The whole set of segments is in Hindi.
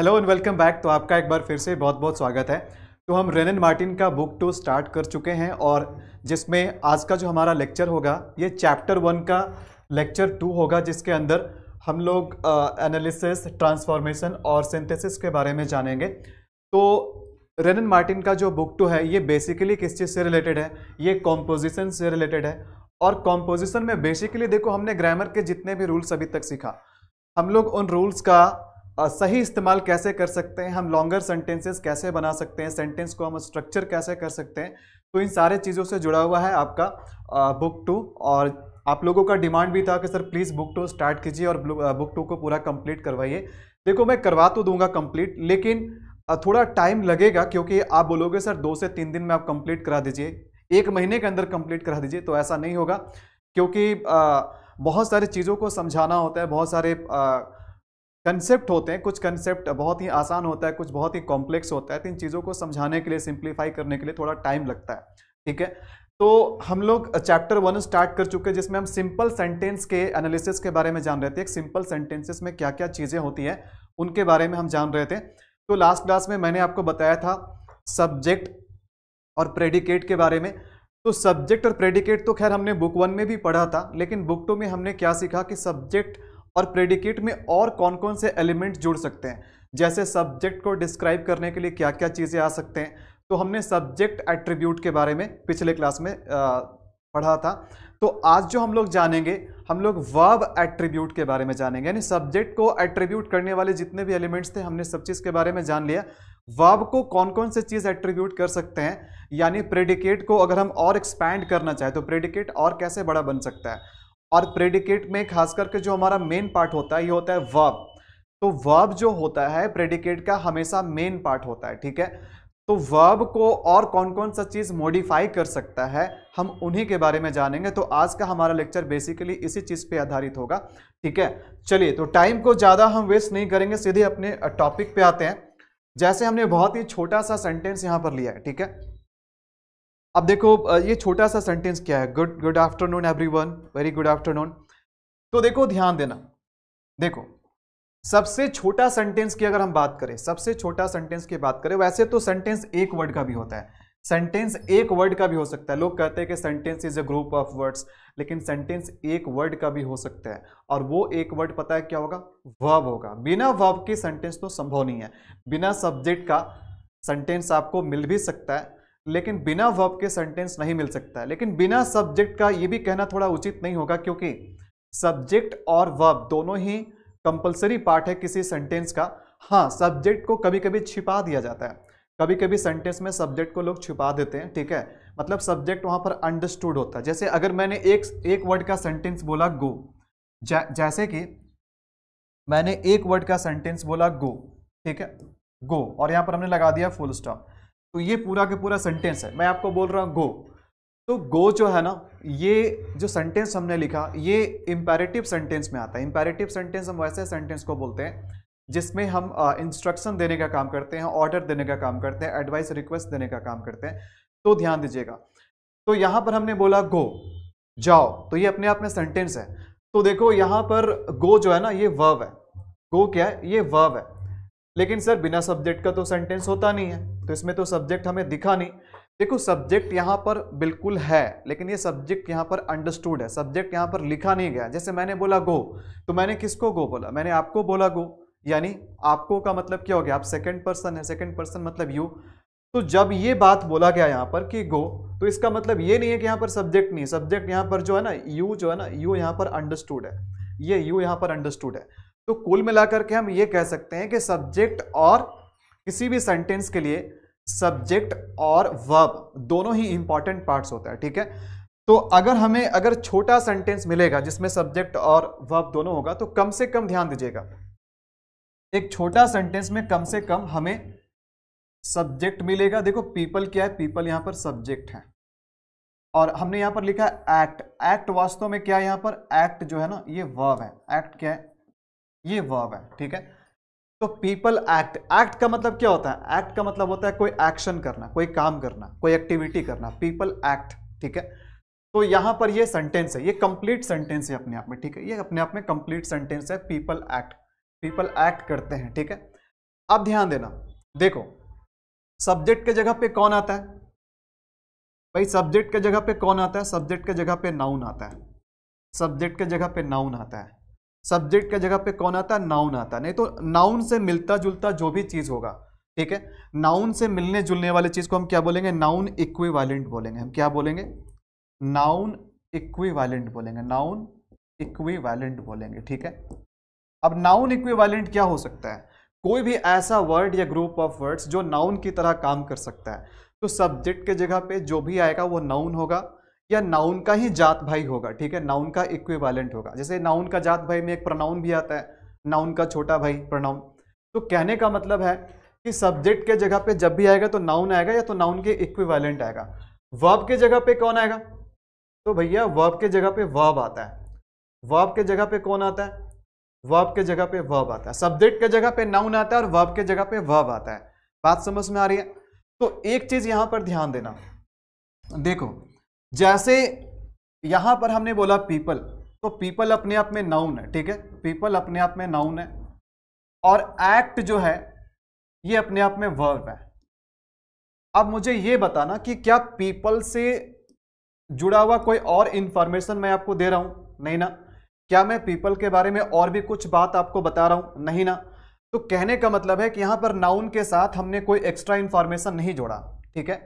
हेलो एंड वेलकम बैक तो आपका एक बार फिर से बहुत बहुत स्वागत है तो हम रेनन मार्टिन का बुक टू स्टार्ट कर चुके हैं और जिसमें आज का जो हमारा लेक्चर होगा ये चैप्टर वन का लेक्चर टू होगा जिसके अंदर हम लोग एनालिसिस ट्रांसफॉर्मेशन और सिंथेसिस के बारे में जानेंगे तो रेनन मार्टिन का जो बुक टू है ये बेसिकली किस चीज़ से रिलेटेड है ये कॉम्पोजिशन से रिलेटेड है और कॉम्पोजिशन में बेसिकली देखो हमने ग्रामर के जितने भी रूल्स अभी तक सीखा हम लोग उन रूल्स का सही इस्तेमाल कैसे कर सकते हैं हम लॉन्गर सेंटेंसेस कैसे बना सकते हैं सेंटेंस को हम स्ट्रक्चर कैसे कर सकते हैं तो इन सारे चीज़ों से जुड़ा हुआ है आपका बुक टू और आप लोगों का डिमांड भी था कि sir please book two start कीजिए और बुक टू को पूरा कंप्लीट करवाइए देखो मैं करवा तो दूंगा कंप्लीट लेकिन थोड़ा टाइम लगेगा क्योंकि आप बोलोगे सर दो से तीन दिन में आप कंप्लीट करा दीजिए एक महीने के अंदर कंप्लीट करा दीजिए तो ऐसा नहीं होगा क्योंकि बहुत सारी चीज़ों को समझाना होता है बहुत सारे कंसेप्ट होते हैं कुछ कंसेप्ट बहुत ही आसान होता है कुछ बहुत ही कॉम्प्लेक्स होता है तो इन चीज़ों को समझाने के लिए सिंप्लीफाई करने के लिए थोड़ा टाइम लगता है ठीक है तो हम लोग चैप्टर वन स्टार्ट कर चुके हैं जिसमें हम सिंपल सेंटेंस के एनालिसिस के बारे में जान रहे थे एक सिंपल सेंटेंसेस में क्या क्या चीज़ें होती हैं उनके बारे में हम जान रहे थे तो लास्ट क्लास में मैंने आपको बताया था सब्जेक्ट और प्रेडिकेट के बारे में तो सब्जेक्ट और प्रेडिकेट तो खैर हमने बुक वन में भी पढ़ा था लेकिन बुक टू में हमने क्या सीखा कि सब्जेक्ट और प्रेडिकेट में और कौन कौन से एलिमेंट जुड़ सकते हैं जैसे सब्जेक्ट को डिस्क्राइब करने के लिए क्या क्या चीज़ें आ सकते हैं तो हमने सब्जेक्ट एट्रीब्यूट के बारे में पिछले क्लास में पढ़ा था तो आज जो हम लोग जानेंगे हम लोग वर्ब एट्रीब्यूट के बारे में जानेंगे यानी सब्जेक्ट को एट्रीब्यूट करने वाले जितने भी एलिमेंट्स थे हमने सब चीज़ के बारे में जान लिया वर्ब को कौन कौन से चीज़ एट्रीब्यूट कर सकते हैं यानी प्रेडिकेट को अगर हम और एक्सपैंड करना चाहें तो प्रेडिकेट और कैसे बड़ा बन सकता है और प्रेडिकेट में खास करके जो हमारा मेन पार्ट होता है ये होता है वर्ब तो वर्ब जो होता है प्रेडिकेट का हमेशा मेन पार्ट होता है ठीक है तो वर्ब को और कौन कौन सा चीज़ मॉडिफाई कर सकता है हम उन्हीं के बारे में जानेंगे तो आज का हमारा लेक्चर बेसिकली इसी चीज़ पे आधारित होगा ठीक है चलिए तो टाइम को ज़्यादा हम वेस्ट नहीं करेंगे सीधे अपने टॉपिक पे आते हैं जैसे हमने बहुत ही छोटा सा सेंटेंस यहाँ पर लिया है ठीक है अब देखो ये छोटा सा सेंटेंस क्या है good good afternoon everyone very good afternoon तो देखो ध्यान देना देखो सबसे छोटा सेंटेंस की अगर हम बात करें सबसे छोटा सेंटेंस की बात करें वैसे तो सेंटेंस एक वर्ड का भी होता है सेंटेंस एक वर्ड का भी हो सकता है लोग कहते हैं कि sentence is a group of words लेकिन सेंटेंस एक वर्ड का भी हो सकता है और वो एक वर्ड पता है क्या होगा वर्ब होगा बिना वर्ब के सेंटेंस तो संभव नहीं है बिना सब्जेक्ट का सेंटेंस आपको मिल भी सकता है लेकिन बिना वर्ब के सेंटेंस नहीं मिल सकता लेकिन बिना सब्जेक्ट का ये भी कहना थोड़ा उचित नहीं होगा क्योंकि सब्जेक्ट और वर्ब दोनों ही कंपलसरी पार्ट है किसी सेंटेंस का हाँ सब्जेक्ट को कभी कभी छिपा दिया जाता है कभी कभी सेंटेंस में सब्जेक्ट को लोग छिपा देते हैं ठीक है मतलब सब्जेक्ट वहाँ पर अंडरस्टूड होता है जैसे अगर मैंने एक एक वर्ड का सेंटेंस बोला गो जै, जैसे कि मैंने एक वर्ड का सेंटेंस बोला गो ठीक है गो और यहाँ पर हमने लगा दिया फुल स्टॉप तो ये पूरा के पूरा सेंटेंस है मैं आपको बोल रहा हूँ गो तो गो जो है ना ये जो सेंटेंस हमने लिखा ये इम्पेरेटिव सेंटेंस में आता है इम्पेरेटिव सेंटेंस हम वैसे सेंटेंस को बोलते हैं जिसमें हम इंस्ट्रक्शन देने का काम करते हैं ऑर्डर देने का काम करते हैं एडवाइस रिक्वेस्ट देने का काम करते हैं तो ध्यान दीजिएगा तो यहाँ पर हमने बोला गो जाओ तो ये अपने आप में सेंटेंस है तो देखो यहाँ पर गो जो है ना ये वर्व है गो क्या है ये वर्व है लेकिन सर बिना सब्जेक्ट का तो सेंटेंस होता नहीं है तो इसमें तो सब्जेक्ट हमें दिखा नहीं देखो सब्जेक्ट यहाँ पर बिल्कुल है लेकिन ये सब्जेक्ट यहाँ पर अंडरस्टूड है सब्जेक्ट यहाँ पर लिखा नहीं गया जैसे मैंने बोला गो तो मैंने किसको गो बोला मैंने आपको बोला गो यानी आपको का मतलब क्या हो गया आप सेकंड पर्सन है सेकंड पर्सन मतलब यू तो जब ये बात बोला गया यहाँ पर कि गो तो इसका मतलब ये नहीं है कि यहाँ पर सब्जेक्ट नहीं सब्जेक्ट यहाँ पर जो है ना यू जो है ना यू यहाँ पर अंडरस्टूड है ये यू यहाँ पर अंडरस्टूड है तो कुल मिलाकर के हम ये कह सकते हैं कि सब्जेक्ट और किसी भी सेंटेंस के लिए सब्जेक्ट और वर्ब दोनों ही इंपॉर्टेंट पार्ट्स होता है ठीक है तो अगर हमें अगर छोटा सेंटेंस मिलेगा जिसमें सब्जेक्ट और वर्ब दोनों होगा तो कम से कम ध्यान दीजिएगा एक छोटा सेंटेंस में कम से कम हमें सब्जेक्ट मिलेगा देखो पीपल क्या है पीपल यहां पर सब्जेक्ट है और हमने यहां पर लिखा है एक्ट एक्ट वास्तव में क्या है यहां पर एक्ट जो है ना ये वर्ब है एक्ट क्या है ये वर्ब है ठीक है तो पीपल एक्ट एक्ट का मतलब क्या होता है एक्ट का मतलब होता है कोई एक्शन करना कोई काम करना कोई एक्टिविटी करना पीपल एक्ट ठीक है तो यहां पर ये सेंटेंस है ये कंप्लीट सेंटेंस है अपने आप में ठीक है ये अपने आप में कंप्लीट सेंटेंस है पीपल एक्ट पीपल एक्ट करते हैं ठीक है अब ध्यान देना देखो सब्जेक्ट के जगह पे कौन आता है भाई सब्जेक्ट के जगह पे कौन आता है सब्जेक्ट के जगह पे नाउन आता है सब्जेक्ट के जगह पे नाउन आता है सब्जेक्ट के जगह पे कौन आता है नाउन आता नहीं तो नाउन से मिलता जुलता जो भी चीज़ होगा ठीक है नाउन से मिलने जुलने वाली चीज़ को हम क्या बोलेंगे नाउन इक्विवेलेंट बोलेंगे हम क्या बोलेंगे नाउन इक्विवेलेंट बोलेंगे नाउन इक्विवेलेंट बोलेंगे ठीक है अब नाउन इक्विवेलेंट क्या हो सकता है कोई भी ऐसा वर्ड या ग्रुप ऑफ वर्ड्स जो नाउन की तरह काम कर सकता है तो सब्जेक्ट के जगह पे जो भी आएगा वो नाउन होगा या नाउन का ही जात भाई होगा ठीक है नाउन का इक्विवेलेंट होगा जैसे नाउन का जात भाई में एक प्रोनाउन भी आता है नाउन का छोटा भाई प्रोनाउन तो कहने का मतलब है कि सब्जेक्ट के जगह पे जब भी आएगा तो नाउन आएगा या तो नाउन के इक्विवेलेंट आएगा वर्ब के जगह पे कौन आएगा तो भैया वर्ब के जगह पे वर्ब आता है वर्ब के जगह पे कौन आता है वर्ब के जगह पे वर्ब आता है सब्जेक्ट के जगह पे नाउन आता है और वर्ब के जगह पे वर्ब आता है बात समझ में आ रही है तो एक चीज यहां पर ध्यान देना देखो जैसे यहां पर हमने बोला पीपल तो पीपल अपने आप में नाउन है ठीक है पीपल अपने आप में नाउन है और एक्ट जो है ये अपने आप में वर्ब है अब मुझे ये बताना कि क्या पीपल से जुड़ा हुआ कोई और इंफॉर्मेशन मैं आपको दे रहा हूं नहीं ना क्या मैं पीपल के बारे में और भी कुछ बात आपको बता रहा हूं नहीं ना तो कहने का मतलब है कि यहां पर नाउन के साथ हमने कोई एक्स्ट्रा इंफॉर्मेशन नहीं जोड़ा ठीक है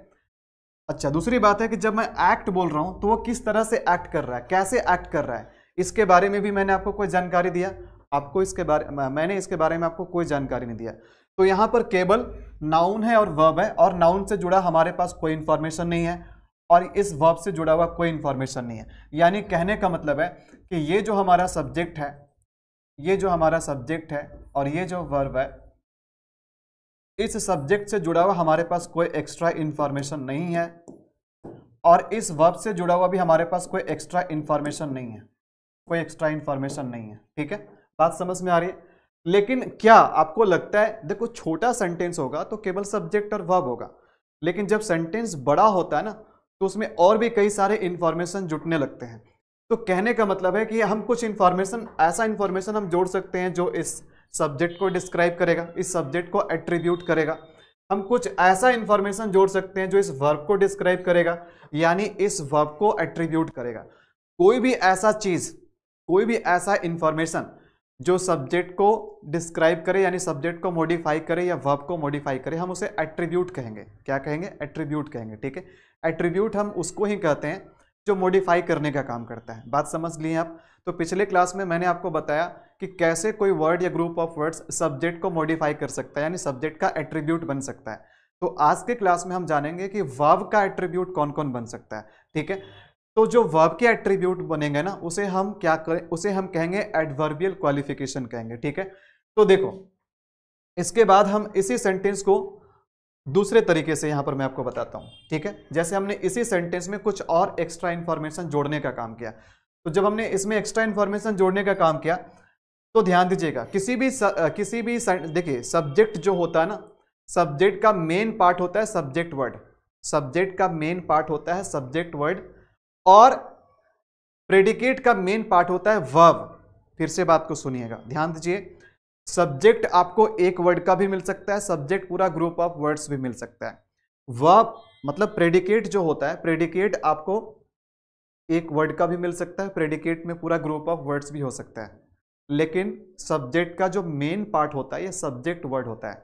अच्छा दूसरी बात है कि जब मैं एक्ट बोल रहा हूँ तो वो किस तरह से एक्ट कर रहा है कैसे एक्ट कर रहा है इसके बारे में भी मैंने आपको कोई जानकारी दिया आपको इसके बारे मैंने इसके बारे में आपको कोई जानकारी नहीं दिया तो यहाँ पर केवल नाउन है और वर्ब है और नाउन से जुड़ा हमारे पास कोई इन्फॉर्मेशन नहीं है और इस वर्ब से जुड़ा हुआ कोई इन्फॉर्मेशन नहीं है यानी कहने का मतलब है कि ये जो हमारा सब्जेक्ट है ये जो हमारा सब्जेक्ट है और ये जो वर्ब है इस सब्जेक्ट से जुड़ा हुआ हमारे पास कोई एक्स्ट्रा इन्फॉर्मेशन नहीं है और इस वर्ब से जुड़ा हुआ भी हमारे पास कोई एक्स्ट्रा इन्फॉर्मेशन नहीं है कोई एक्स्ट्रा इन्फॉर्मेशन नहीं है ठीक है बात समझ में आ रही है लेकिन क्या आपको लगता है देखो छोटा सेंटेंस होगा तो केवल सब्जेक्ट और वर्ब होगा लेकिन जब सेंटेंस बड़ा होता है ना तो उसमें और भी कई सारे इन्फॉर्मेशन जुटने लगते हैं तो कहने का मतलब है कि हम कुछ इन्फॉर्मेशन ऐसा इन्फॉर्मेशन हम जोड़ सकते हैं जो इस सब्जेक्ट को डिस्क्राइब करेगा इस सब्जेक्ट को एट्रीब्यूट करेगा हम कुछ ऐसा इंफॉर्मेशन जोड़ सकते हैं जो इस वर्ब को डिस्क्राइब करेगा यानी इस वर्ब को एट्रीब्यूट करेगा कोई भी ऐसा चीज़ कोई भी ऐसा इंफॉर्मेशन जो सब्जेक्ट को डिस्क्राइब करे यानी सब्जेक्ट को मॉडिफाई करे या वर्ब को मॉडिफाई करे हम उसे एट्रीब्यूट कहेंगे क्या कहेंगे एट्रीब्यूट कहेंगे ठीक है एट्रीब्यूट हम उसको ही कहते हैं जो मॉडिफाई करने का काम करता है बात समझ लिए आप तो पिछले क्लास में मैंने आपको बताया कि कैसे कोई वर्ड या ग्रुप ऑफ वर्ड्स सब्जेक्ट को मॉडिफाई कर सकता है यानी सब्जेक्ट का एट्रीब्यूट बन सकता है तो आज के क्लास में हम जानेंगे कि वर्ब का एट्रीब्यूट कौन कौन बन सकता है ठीक है तो जो वर्ब के एट्रीब्यूट बनेंगे ना उसे हम क्या करें उसे हम कहेंगे एडवर्बियल क्वालिफिकेशन कहेंगे ठीक है तो देखो इसके बाद हम इसी सेंटेंस को दूसरे तरीके से यहां पर मैं आपको बताता हूं ठीक है जैसे हमने इसी सेंटेंस में कुछ और एक्स्ट्रा इंफॉर्मेशन जोड़ने का काम किया तो जब हमने इसमें एक्स्ट्रा इंफॉर्मेशन जोड़ने का काम किया तो ध्यान दीजिएगा किसी भी स, किसी भी देखिए सब्जेक्ट जो होता है ना सब्जेक्ट का मेन पार्ट होता है सब्जेक्ट वर्ड सब्जेक्ट का मेन पार्ट होता है सब्जेक्ट वर्ड और प्रेडिकेट का मेन पार्ट होता है वर्ब फिर से बात को सुनिएगा ध्यान दीजिए सब्जेक्ट आपको एक वर्ड का भी मिल सकता है सब्जेक्ट पूरा ग्रुप ऑफ वर्ड्स भी मिल सकता है वर्ब मतलब प्रेडिकेट जो होता है प्रेडिकेट आपको एक वर्ड का भी मिल सकता है प्रेडिकेट में पूरा ग्रुप ऑफ वर्ड्स भी हो सकता है लेकिन सब्जेक्ट का जो मेन पार्ट होता है ये सब्जेक्ट वर्ड होता है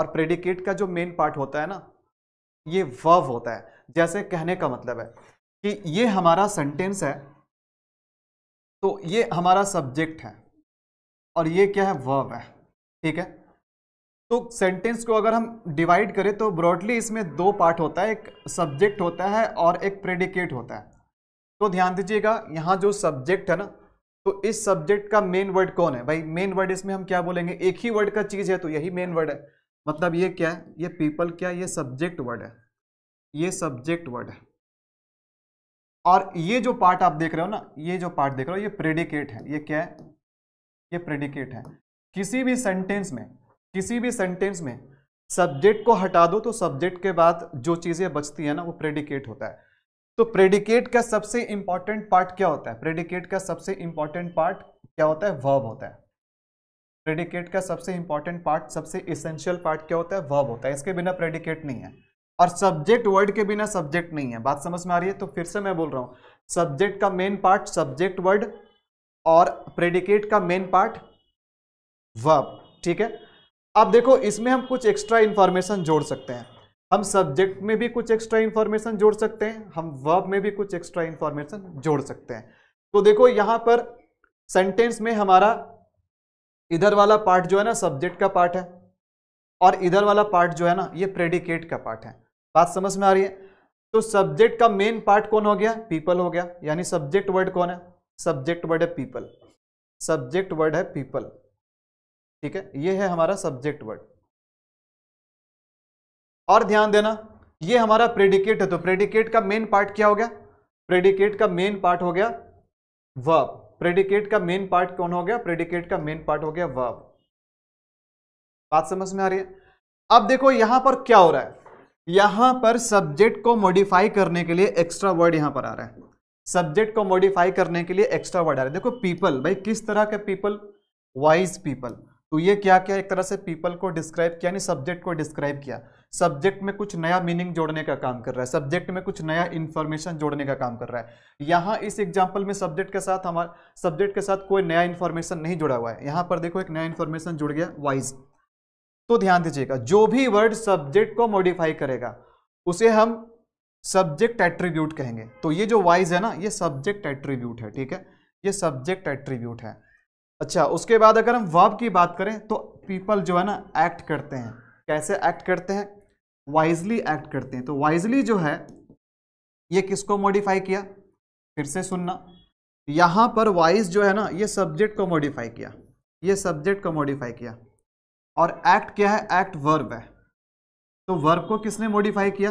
और प्रेडिकेट का जो मेन पार्ट होता है ना ये वर्व होता है जैसे कहने का मतलब है कि ये हमारा सेंटेंस है तो ये हमारा सब्जेक्ट है और ये क्या है वर्व है ठीक है तो सेंटेंस को अगर हम डिवाइड करें तो ब्रॉडली इसमें दो पार्ट होता है एक सब्जेक्ट होता है और एक प्रेडिकेट होता है तो ध्यान दीजिएगा यहाँ जो सब्जेक्ट है ना तो इस सब्जेक्ट का मेन वर्ड कौन है भाई मेन वर्ड इसमें हम क्या बोलेंगे एक ही वर्ड का चीज़ है तो यही मेन वर्ड है मतलब ये क्या है ये पीपल क्या ये सब्जेक्ट वर्ड है ये सब्जेक्ट वर्ड है और ये जो पार्ट आप देख रहे हो ना ये जो पार्ट देख रहे हो ये प्रेडिकेट है ये क्या है ये प्रेडिकेट है किसी भी सेंटेंस में किसी भी सेंटेंस में सब्जेक्ट को हटा दो तो सब्जेक्ट के बाद जो चीज़ें बचती है ना वो प्रेडिकेट होता है तो प्रेडिकेट का सबसे इंपॉर्टेंट पार्ट क्या होता है प्रेडिकेट का सबसे इंपॉर्टेंट पार्ट क्या होता है वर्ब होता है प्रेडिकेट का सबसे इंपॉर्टेंट पार्ट सबसे इसेंशियल पार्ट क्या होता है वर्ब होता है इसके बिना प्रेडिकेट नहीं है और सब्जेक्ट वर्ड के बिना सब्जेक्ट नहीं है बात समझ में आ रही है तो फिर से मैं बोल रहा हूं सब्जेक्ट का मेन पार्ट सब्जेक्ट वर्ड और प्रेडिकेट का मेन पार्ट वर्ब ठीक है अब देखो इसमें हम कुछ एक्स्ट्रा इंफॉर्मेशन जोड़ सकते हैं हम सब्जेक्ट में भी कुछ एक्स्ट्रा इन्फॉर्मेशन जोड़ सकते हैं हम वर्ब में भी कुछ एक्स्ट्रा इन्फॉर्मेशन जोड़ सकते हैं तो देखो यहाँ पर सेंटेंस में हमारा इधर वाला पार्ट जो है ना सब्जेक्ट का पार्ट है और इधर वाला पार्ट जो है ना ये प्रेडिकेट का पार्ट है बात समझ में आ रही है तो सब्जेक्ट का मेन पार्ट कौन हो गया पीपल हो गया यानी सब्जेक्ट वर्ड कौन है सब्जेक्ट वर्ड है पीपल सब्जेक्ट वर्ड है पीपल ठीक है ये है हमारा सब्जेक्ट वर्ड और ध्यान देना ये हमारा प्रेडिकेट है तो प्रेडिकेट का मेन पार्ट क्या हो गया प्रेडिकेट का मेन पार्ट हो गया वर्ब प्रेडिकेट का मेन पार्ट कौन हो गया प्रेडिकेट का मेन पार्ट हो गया वर्ब बात समझ में आ रही है अब देखो यहां पर क्या हो रहा है यहां पर सब्जेक्ट को मॉडिफाई करने के लिए एक्स्ट्रा वर्ड यहां पर आ रहा है सब्जेक्ट को मॉडिफाई करने के लिए एक्स्ट्रा वर्ड आ रहा है देखो पीपल भाई किस तरह के पीपल वाइज पीपल तो ये क्या क्या एक तरह से पीपल को डिस्क्राइब किया सब्जेक्ट को डिस्क्राइब किया सब्जेक्ट में कुछ नया मीनिंग जोड़ने का काम कर रहा है सब्जेक्ट में कुछ नया इन्फॉर्मेशन जोड़ने का काम कर रहा है यहाँ इस एग्जाम्पल में सब्जेक्ट के साथ हमारे सब्जेक्ट के साथ कोई नया इन्फॉर्मेशन नहीं जुड़ा हुआ है यहाँ पर देखो एक नया इन्फॉर्मेशन जुड़ गया वाइज तो ध्यान दीजिएगा जो भी वर्ड सब्जेक्ट को मॉडिफाई करेगा उसे हम सब्जेक्ट एट्रीब्यूट कहेंगे तो ये जो वाइज है ना ये सब्जेक्ट एट्रीब्यूट है ठीक है ये सब्जेक्ट एट्रीब्यूट है अच्छा उसके बाद अगर हम वर्ब की बात करें तो पीपल जो है ना एक्ट करते हैं कैसे एक्ट करते हैं वाइजली एक्ट करते हैं तो वाइजली जो है ये किसको मॉडिफाई किया फिर से सुनना यहां पर वाइज जो है ना ये सब्जेक्ट को मॉडिफाई किया ये सब्जेक्ट को मॉडिफाई किया और एक्ट क्या है एक्ट वर्ब है तो वर्ब को किसने मॉडिफाई किया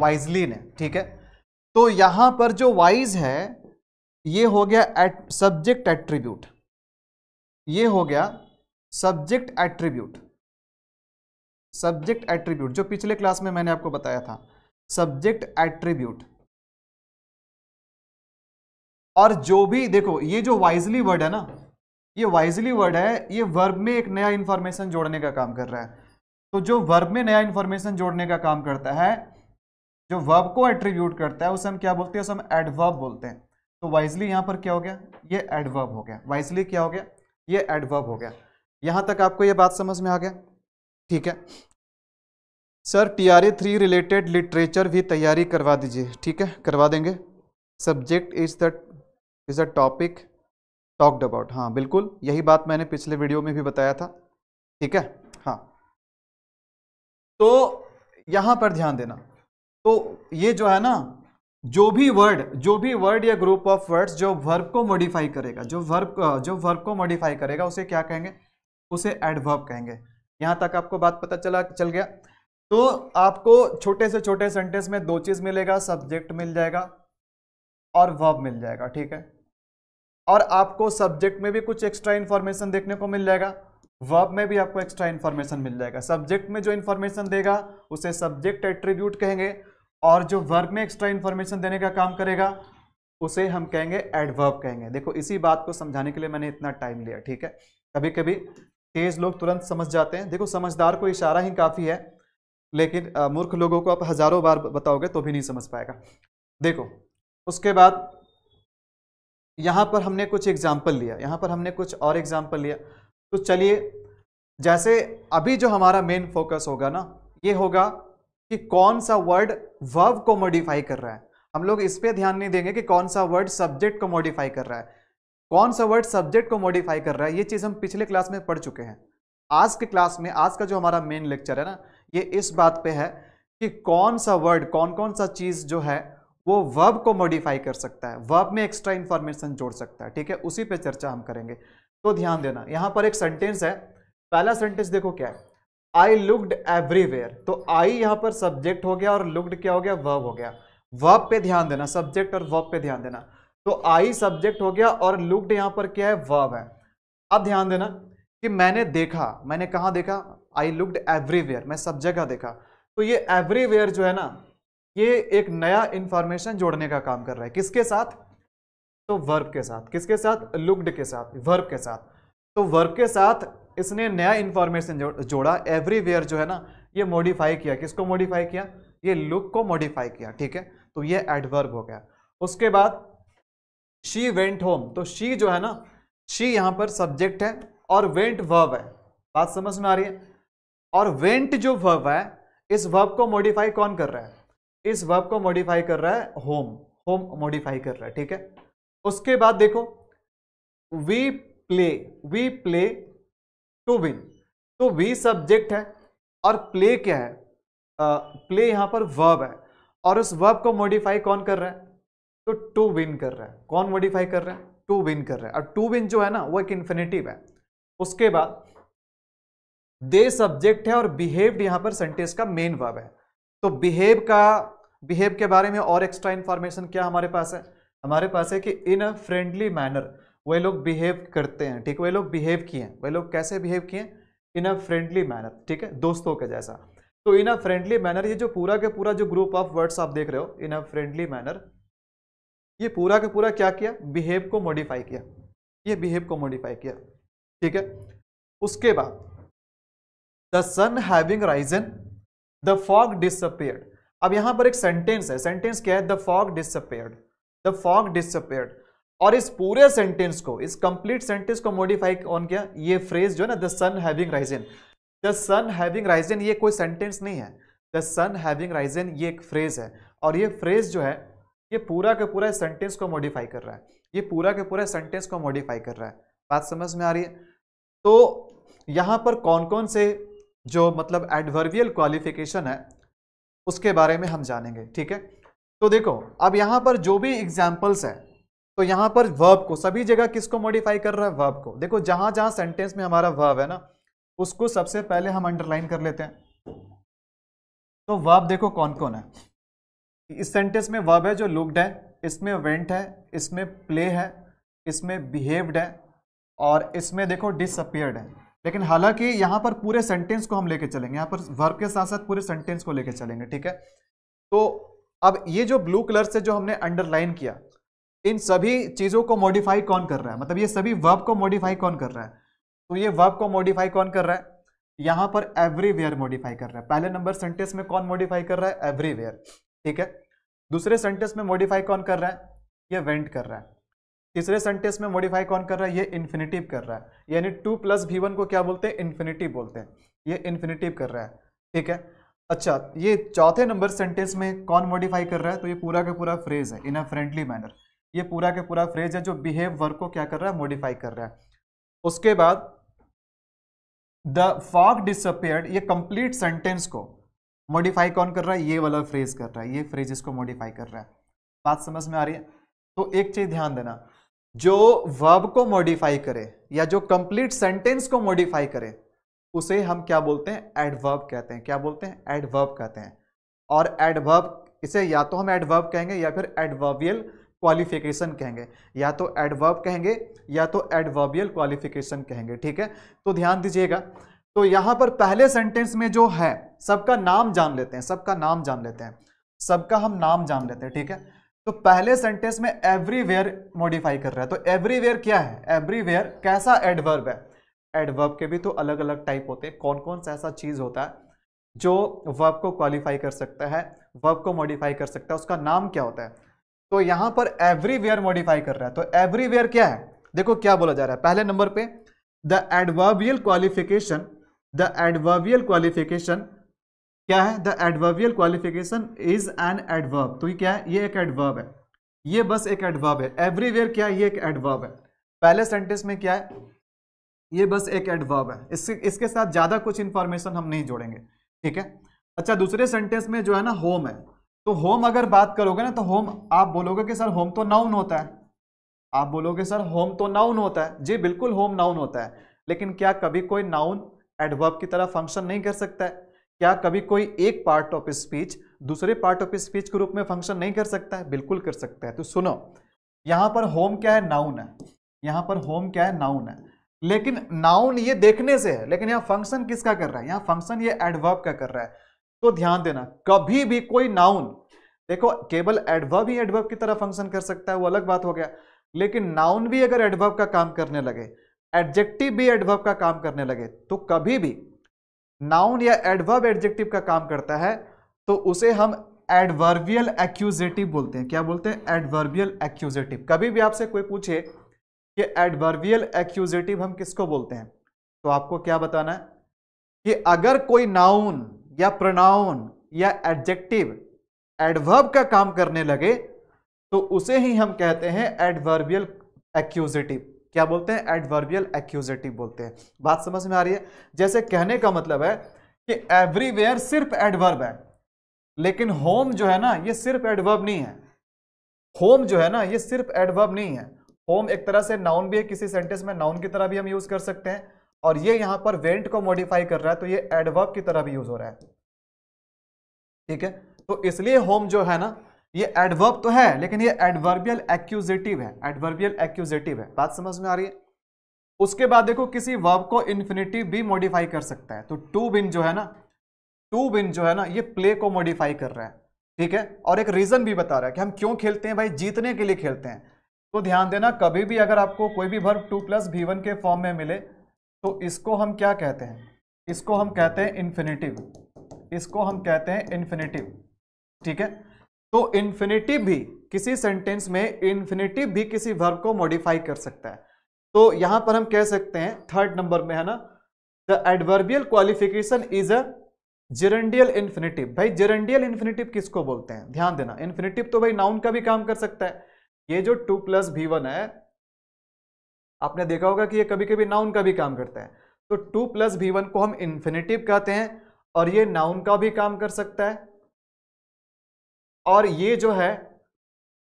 वाइजली ने ठीक है तो यहां पर जो वाइज है ये हो गया एट सब्जेक्ट एट्रीब्यूट ये हो गया सब्जेक्ट एट्रीब्यूट सब्जेक्ट एट्रीब्यूट जो पिछले क्लास में मैंने आपको बताया था सब्जेक्ट एट्रीब्यूट और जो भी देखो ये जो वाइजली वर्ड है ना ये वाइजली वर्ड है ये वर्ब में एक नया इंफॉर्मेशन जोड़ने का काम कर रहा है तो जो वर्ब में नया इंफॉर्मेशन जोड़ने का काम करता है जो वर्ब को एट्रीब्यूट करता है उसे हम क्या बोलते हैं उसे हम एडवर्ब बोलते हैं तो वाइजली यहां पर क्या हो गया ये एडवर्ब हो गया वाइजली क्या हो गया ये एडवर्ब हो गया यहां तक आपको ये बात समझ में आ गया ठीक है sir T R A three related literature भी तैयारी करवा दीजिए ठीक है करवा देंगे subject is the is a topic talked about हाँ बिल्कुल यही बात मैंने पिछले वीडियो में भी बताया था ठीक है हाँ तो यहाँ पर ध्यान देना तो ये जो है ना जो भी वर्ड जो भी वर्ड या ग्रुप ऑफ वर्ड्स जो वर्ब को मॉडिफाई करेगा जो वर्ब जो वर्ब को मॉडिफाई करेगा उसे क्या कहेंगे उसे एडवर्ब कहेंगे यहां तक आपको बात पता चला चल गया तो आपको छोटे से छोटे सेंटेंस में दो चीज़ मिलेगा सब्जेक्ट मिल जाएगा और वर्ब मिल जाएगा ठीक है और आपको सब्जेक्ट में भी कुछ एक्स्ट्रा इंफॉर्मेशन देखने को मिल जाएगा वर्ब में भी आपको एक्स्ट्रा इंफॉर्मेशन मिल जाएगा सब्जेक्ट में जो इंफॉर्मेशन देगा उसे सब्जेक्ट एट्रीब्यूट कहेंगे और जो वर्ब में एक्स्ट्रा इंफॉर्मेशन देने का काम करेगा उसे हम कहेंगे एडवर्ब कहेंगे देखो इसी बात को समझाने के लिए मैंने इतना टाइम लिया ठीक है कभी कभी तेज लोग तुरंत समझ जाते हैं देखो समझदार को इशारा ही काफ़ी है लेकिन मूर्ख लोगों को आप हज़ारों बार बताओगे तो भी नहीं समझ पाएगा देखो उसके बाद यहाँ पर हमने कुछ एग्जाम्पल लिया यहाँ पर हमने कुछ और एग्जाम्पल लिया तो चलिए जैसे अभी जो हमारा मेन फोकस होगा ना ये होगा कि कौन सा वर्ड वर्ब को मॉडिफाई कर रहा है हम लोग इस पर ध्यान नहीं देंगे कि कौन सा वर्ड सब्जेक्ट को मॉडिफाई कर रहा है कौन सा वर्ड सब्जेक्ट को मॉडिफाई कर रहा है ये चीज़ हम पिछले क्लास में पढ़ चुके हैं आज के क्लास में आज का जो हमारा मेन लेक्चर है ना ये इस बात पे है कि कौन सा वर्ड कौन कौन सा चीज़ जो है वो वर्ब को मॉडिफाई कर सकता है वर्ब में एक्स्ट्रा इंफॉर्मेशन जोड़ सकता है ठीक है उसी पे चर्चा हम करेंगे तो ध्यान देना यहां पर एक सेंटेंस है पहला सेंटेंस देखो क्या है आई लुकड एवरीवेयर तो आई यहां पर सब्जेक्ट हो गया और लुकड क्या हो गया वर्ब हो गया वर्ब पे ध्यान देना सब्जेक्ट और वर्ब पे ध्यान देना तो आई सब्जेक्ट हो गया और लुक्ड यहां पर क्या है वर्ब है अब ध्यान देना कि मैंने देखा मैंने कहा देखा आई लुक्ड एवरीवेयर मैं सब जगह देखा तो ये एवरीवेयर जो है ना ये एक नया इंफॉर्मेशन जोड़ने का काम कर रहा है किसके साथ तो वर्ब के साथ किसके साथ लुक्ड के साथ वर्ब के साथ तो वर्ब के साथ इसने नया इंफॉर्मेशन जोड़ा एवरीवेयर जो है ना ये मॉडिफाई किया किसको मॉडिफाई किया ये लुक को मॉडिफाई किया ठीक है तो ये एडवर्ब हो गया उसके बाद शी वेंट होम तो शी जो है ना शी यहां पर सब्जेक्ट है और वेंट वर्ब है बात समझ में आ रही है और वेंट जो वर्ब है इस वर्ब को मॉडिफाई कौन कर रहा है इस वर्ब को मॉडिफाई कर रहा है होम होम मॉडिफाई कर रहा है ठीक है उसके बाद देखो we play we play to win तो वी सब्जेक्ट है और प्ले क्या है प्ले प्ले यहां पर वर्ब है और उस वर्ब को मॉडिफाई कौन कर रहा है तो टू विन कर रहा है कौन मॉडिफाई कर रहा है टू विन कर रहा है और टू विन जो है ना वो एक इन्फिनेटिव है उसके बाद दे सब्जेक्ट है और बिहेव्ड यहां पर सेंटेंस का मेन वर्ब है तो बिहेव का बिहेव के बारे में और एक्स्ट्रा इंफॉर्मेशन क्या हमारे पास है हमारे पास है कि इन अ फ्रेंडली मैनर वे लोग बिहेव करते हैं ठीक है वे लोग बिहेव किए हैं वे लोग कैसे बिहेव किए इन अ फ्रेंडली मैनर ठीक है दोस्तों के जैसा तो इन अ फ्रेंडली मैनर ये जो पूरा के पूरा जो ग्रुप ऑफ वर्ड्स आप देख रहे हो इन अ फ्रेंडली मैनर ये पूरा का पूरा क्या किया बिहेव को मॉडिफाई किया ये बिहेव को मॉडिफाई किया ठीक है उसके बाद the sun having risen the fog disappeared अब यहां पर एक सेंटेंस है सेंटेंस क्या है the fog disappeared the fog disappeared और इस पूरे सेंटेंस को इस कंप्लीट सेंटेंस को मॉडिफाई ऑन किया ये फ्रेज जो है ना the sun having risen the sun having risen ये कोई सेंटेंस नहीं है द सन हैविंग राइजन ये एक फ्रेज है और ये फ्रेज जो है ये पूरा के पूरा सेंटेंस को मॉडिफाई कर रहा है ये पूरा के पूरा सेंटेंस को मॉडिफाई कर रहा है बात समझ में आ रही है तो यहाँ पर कौन कौन से जो मतलब एडवर्वियल क्वालिफिकेशन है उसके बारे में हम जानेंगे ठीक है तो देखो अब यहाँ पर जो भी एग्जाम्पल्स है तो यहाँ पर वर्ब को सभी जगह किसको मॉडिफाई कर रहा है वर्ब को देखो जहाँ जहाँ सेंटेंस में हमारा वर्ब है ना उसको सबसे पहले हम अंडरलाइन कर लेते हैं तो वर्ब देखो कौन कौन है इस सेंटेंस में वर्ब है जो लुकड है इसमें वेंट है इसमें प्ले है इसमें बिहेव्ड है और इसमें देखो डिसअपियर्ड है लेकिन हालांकि यहाँ पर पूरे सेंटेंस को हम लेके चलेंगे यहाँ पर वर्ब के साथ साथ पूरे सेंटेंस को लेके चलेंगे ठीक है तो अब ये जो ब्लू कलर से जो हमने अंडरलाइन किया इन सभी चीज़ों को मॉडिफाई कौन कर रहा है मतलब ये सभी वर्ब को मॉडिफाई कौन कर रहा है तो ये वर्ब को मॉडिफाई कौन कर रहा है यहाँ पर एवरीवेयर मॉडिफाई कर रहा है पहले नंबर सेंटेंस में कौन मॉडिफाई कर रहा है एवरीवेयर ठीक है दूसरे सेंटेंस में मॉडिफाई कौन कर रहा है ये वेंट कर रहा है तीसरे सेंटेंस में मॉडिफाई कौन कर रहा है ये इन्फिनेटिव कर रहा है यानी टू प्लस भी वन को क्या बोलते हैं इन्फिनेटिव बोलते हैं ये इन्फिनेटिव कर रहा है ठीक है अच्छा ये चौथे नंबर सेंटेंस में कौन मॉडिफाई कर रहा है तो ये पूरा का पूरा फ्रेज है इन अ फ्रेंडली मैनर ये पूरा का पूरा फ्रेज है जो बिहेव वर्क को क्या कर रहा है मॉडिफाई कर रहा है उसके बाद द फॉग डिसअपेयर्ड ये कंप्लीट सेंटेंस को मॉडिफाई कौन कर रहा है ये वाला फ्रेज कर रहा है ये फ्रेज इसको मॉडिफाई कर रहा है बात समझ में आ रही है तो एक चीज ध्यान देना जो वर्ब को मॉडिफाई करे या जो कंप्लीट सेंटेंस को मॉडिफाई करे उसे हम क्या बोलते हैं एडवर्ब कहते हैं क्या बोलते हैं एडवर्ब कहते हैं और एडवर्ब इसे या तो हम एडवर्ब कहेंगे या फिर एडवर्बियल क्वालिफिकेशन कहेंगे या तो एडवर्ब कहेंगे या तो एडवर्बियल क्वालिफिकेशन कहेंगे ठीक है तो ध्यान दीजिएगा तो यहां पर पहले सेंटेंस में जो है सबका नाम जान लेते हैं सबका नाम जान लेते हैं सबका हम नाम जान लेते हैं ठीक है तो पहले सेंटेंस में एवरीवेयर मॉडिफाई कर रहा है तो एवरीवेयर क्या है एवरीवेयर कैसा एडवर्ब है एडवर्ब के भी तो अलग अलग टाइप होते हैं कौन कौन सा ऐसा चीज होता है जो वर्ब को क्वालिफाई कर सकता है वर्ब को मॉडिफाई कर सकता है उसका नाम क्या होता है तो यहां पर एवरीवेयर मॉडिफाई कर रहा है तो एवरीवेयर क्या है देखो क्या बोला जा रहा है पहले नंबर पे the adverbial qualification the adverbial qualification क्या है the adverbial qualification is an adverb तो ये क्या है ये एक एडवर्ब है ये बस एक एडवर्ब है एवरीवेयर क्या है ये एक एडवर्ब है पहले सेंटेंस में क्या है ये बस एक एडवर्ब है इसके इसके साथ ज़्यादा कुछ इंफॉर्मेशन हम नहीं जोड़ेंगे ठीक है अच्छा दूसरे सेंटेंस में जो है ना होम है तो होम अगर बात करोगे ना तो होम आप बोलोगे कि सर होम तो नाउन होता है आप बोलोगे सर होम तो नाउन होता है जी बिल्कुल होम नाउन होता है लेकिन क्या कभी कोई नाउन एडवर्ब की तरह फंक्शन नहीं कर सकता है क्या कभी कोई एक पार्ट ऑफ स्पीच दूसरे पार्ट ऑफ स्पीच के रूप में फंक्शन नहीं कर सकता है बिल्कुल कर सकता है तो सुनो यहां पर होम क्या है नाउन है यहां पर होम क्या है नाउन है लेकिन नाउन ये देखने से है लेकिन यहां फंक्शन किसका कर रहा है यहां फंक्शन ये एडवर्ब का कर रहा है तो ध्यान देना कभी भी कोई नाउन देखो केवल एडवर्ब ही एडवर्ब की तरह फंक्शन कर सकता है वो अलग बात हो गया लेकिन नाउन भी अगर एडवर्ब का काम करने लगे एडजेक्टिव भी एडवर्ब का काम करने लगे तो कभी भी नाउन या एडवर्ब एडजेक्टिव का काम करता है तो उसे हम एडवर्बियल एक्यूजेटिव बोलते हैं क्या बोलते हैं एडवर्बियल एक्यूजेटिव कभी भी आपसे कोई पूछे कि एडवर्बियल एक्यूजेटिव हम किसको बोलते हैं तो आपको क्या बताना है कि अगर कोई नाउन या प्रोनाउन या एडजेक्टिव एडवर्ब का काम करने लगे तो उसे ही हम कहते हैं एडवर्बियल एक्यूजेटिव क्या बोलते हैं एडवर्बियल एक्यूजेटिव बोलते हैं बात समझ में आ रही है जैसे कहने का मतलब है कि एवरीवेयर सिर्फ एडवर्ब है लेकिन होम जो है ना ये सिर्फ एडवर्ब नहीं है होम जो है ना ये सिर्फ एडवर्ब नहीं है होम एक तरह से नाउन भी है किसी सेंटेंस में नाउन की तरह भी हम यूज कर सकते हैं और ये यहां पर वेंट को मॉडिफाई कर रहा है तो ये एडवर्ब की तरह भी यूज हो रहा है ठीक है तो इसलिए होम जो है ना ये एडवर्ब तो है लेकिन ये एडवर्बियल एक्यूजेटिव है एडवर्बियल एक्यूजेटिव है बात समझ में आ रही है उसके बाद देखो किसी वर्ब को इन्फिनेटिव भी मॉडिफाई कर सकता है तो टू बिन जो है ना टू बिन जो है ना ये प्ले को मॉडिफाई कर रहा है ठीक है और एक रीजन भी बता रहा है कि हम क्यों खेलते हैं भाई जीतने के लिए खेलते हैं तो ध्यान देना कभी भी अगर आपको कोई भी वर्ब टू प्लस भी वन के फॉर्म में मिले तो इसको हम क्या कहते हैं इसको हम कहते हैं इन्फिनेटिव इसको हम कहते हैं इन्फिनेटिव ठीक है तो इन्फिनेटिव भी किसी सेंटेंस में इन्फिनेटिव भी किसी वर्ब को मॉडिफाई कर सकता है तो यहां पर हम कह सकते हैं थर्ड नंबर में है ना the adverbial qualification is a gerundial infinitive भाई जेरेंडियल इन्फिनेटिव किसको बोलते हैं ध्यान देना इन्फिनेटिव तो भाई नाउन का भी काम कर सकता है ये जो टू प्लस भी वन है आपने देखा होगा कि ये कभी कभी नाउन का भी काम करता है तो टू प्लस भी वन को हम इन्फिनेटिव कहते हैं और ये नाउन का भी काम कर सकता है और ये जो है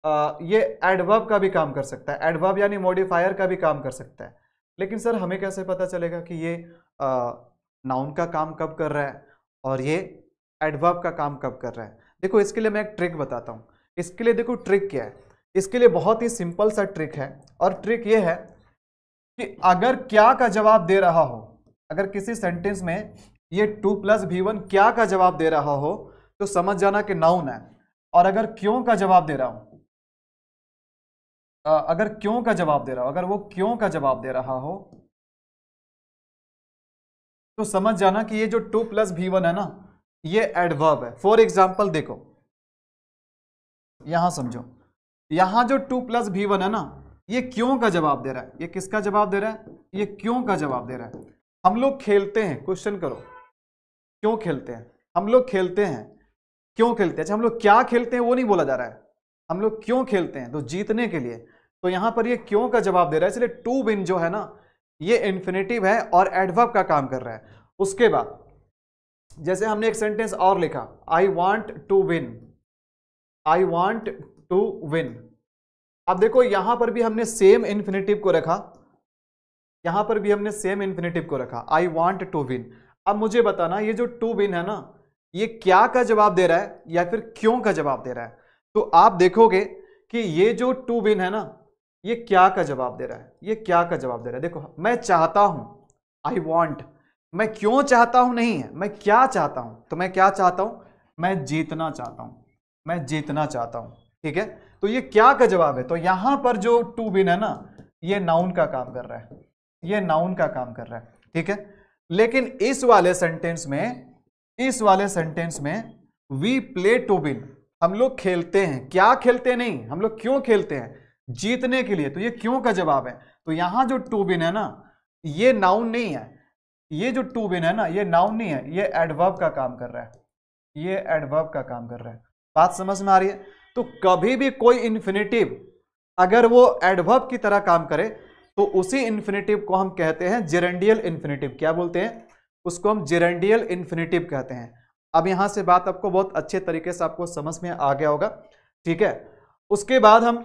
आ, ये एडवर्ब का भी काम कर सकता है एडवर्ब यानी मॉडिफायर का भी काम कर सकता है लेकिन सर हमें कैसे पता चलेगा कि ये आ, नाउन का काम कब कर रहा है और ये एडवर्ब का काम कब कर रहा है देखो इसके लिए मैं एक ट्रिक बताता हूँ इसके लिए देखो ट्रिक क्या है इसके लिए बहुत ही सिंपल सा ट्रिक है और ट्रिक ये है कि अगर क्या का जवाब दे रहा हो अगर किसी सेंटेंस में ये टू प्लस भी वन क्या का जवाब दे रहा हो तो समझ जाना कि नाउन है और अगर क्यों का जवाब दे रहा हूं अगर क्यों का जवाब दे रहा हो अगर वो क्यों का जवाब दे रहा हो तो समझ जाना कि ये जो टू प्लस भी वन है ना ये एडवर्ब है फॉर एग्जाम्पल देखो यहां समझो यहां जो टू प्लस भी वन है ना ये क्यों का जवाब दे रहा है ये किसका जवाब दे रहा है ये क्यों का जवाब दे रहा है हम लोग खेलते हैं क्वेश्चन करो क्यों खेलते हैं हम लोग खेलते हैं क्यों खेलते हैं अच्छा हम लोग क्या खेलते हैं वो नहीं बोला जा रहा है हम लोग क्यों खेलते हैं तो जीतने के लिए तो यहां पर ये क्यों का जवाब दे रहा है इसलिए टू बिन जो है ना ये इन्फिनेटिव है और एडवर्ब का काम कर रहा है उसके बाद जैसे हमने एक सेंटेंस और लिखा I want to win I want to win अब देखो यहां पर भी हमने सेम इन्फिनेटिव को रखा यहां पर भी हमने सेम इन्फिनेटिव को रखा आई वॉन्ट टू विन अब मुझे बताना ये जो टू विन है ना ये क्या का जवाब दे रहा है या फिर क्यों का जवाब दे रहा है तो आप देखोगे कि ये जो टू बिन है ना ये क्या का जवाब दे रहा है ये क्या का जवाब दे रहा है देखो मैं चाहता हूं आई वॉन्ट मैं क्यों चाहता हूं नहीं है मैं क्या चाहता हूं तो मैं क्या चाहता हूं मैं जीतना चाहता हूं मैं जीतना चाहता हूं ठीक है तो ये क्या का जवाब है तो यहां पर जो टू बिन है ना ये नाउन का काम कर रहा है ये नाउन का काम कर रहा है ठीक है लेकिन इस वाले सेंटेंस में इस वाले सेंटेंस में वी प्ले टू विन हम लोग खेलते हैं क्या खेलते नहीं हम लोग क्यों खेलते हैं जीतने के लिए तो ये क्यों का जवाब है तो यहां जो टू बिन है ना ये नाउन नहीं है ये जो टू बिन है ना ये नाउन नहीं है ये एडवर्ब का काम कर रहा है ये एडवर्ब का काम कर रहा है बात समझ में आ रही है तो कभी भी कोई इन्फिनेटिव अगर वो एडवर्ब की तरह काम करे तो उसी इन्फिनेटिव को हम कहते हैं जेरेंडियल इन्फिनेटिव क्या बोलते हैं उसको हम जेरेंडियल इन्फिनेटिव कहते हैं अब यहां से बात आपको बहुत अच्छे तरीके से आपको समझ में आ गया होगा ठीक है उसके बाद हम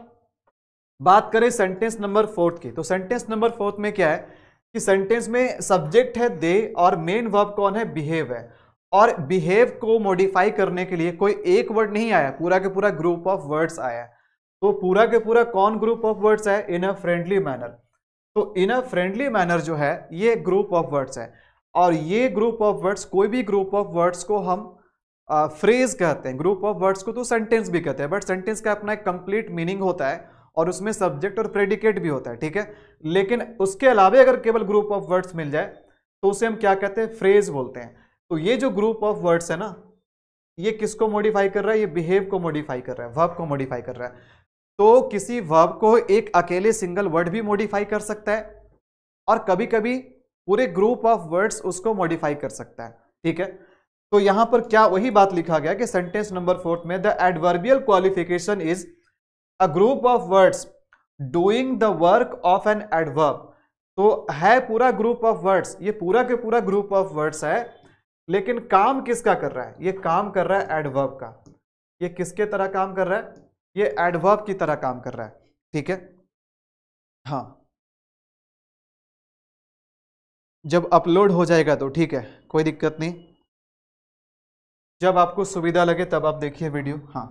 बात करें सेंटेंस नंबर फोर्थ की तो सेंटेंस नंबर फोर्थ में क्या है कि सेंटेंस में सब्जेक्ट है दे और मेन वर्ब कौन है बिहेव है और बिहेव को मॉडिफाई करने के लिए कोई एक वर्ड नहीं आया पूरा के पूरा ग्रुप ऑफ वर्ड्स आया तो पूरा के पूरा कौन ग्रुप ऑफ वर्ड्स है इन अ फ्रेंडली मैनर तो इन अ फ्रेंडली मैनर जो है ये ग्रुप ऑफ वर्ड्स है और ये ग्रुप ऑफ वर्ड्स कोई भी ग्रुप ऑफ वर्ड्स को हम फ्रेज uh, कहते हैं ग्रुप ऑफ वर्ड्स को तो सेंटेंस भी कहते हैं बट सेंटेंस का अपना एक कंप्लीट मीनिंग होता है और उसमें सब्जेक्ट और प्रेडिकेट भी होता है ठीक है लेकिन उसके अलावा अगर केवल ग्रुप ऑफ वर्ड्स मिल जाए तो उसे हम क्या कहते हैं फ्रेज बोलते हैं तो ये जो ग्रुप ऑफ वर्ड्स है ना ये किसको मॉडिफाई कर रहा है ये बिहेव को मॉडिफाई कर रहा है वर्ब को मॉडिफाई कर रहा है तो किसी वर्ब को एक अकेले सिंगल वर्ड भी मॉडिफाई कर सकता है और कभी कभी पूरे ग्रुप ऑफ वर्ड्स उसको मॉडिफाई कर सकता है ठीक है तो यहां पर क्या वही बात लिखा गया कि सेंटेंस नंबर फोर्थ में the adverbial qualification is a group of words doing the work of an adverb तो है पूरा ग्रुप ऑफ वर्ड्स ये पूरा के पूरा ग्रुप ऑफ वर्ड्स है लेकिन काम किसका कर रहा है ये काम कर रहा है एडवर्ब का ये किसके तरह काम कर रहा है ये एडवर्ब की तरह काम कर रहा है ठीक है हाँ जब अपलोड हो जाएगा तो ठीक है कोई दिक्कत नहीं जब आपको सुविधा लगे तब आप देखिए वीडियो हाँ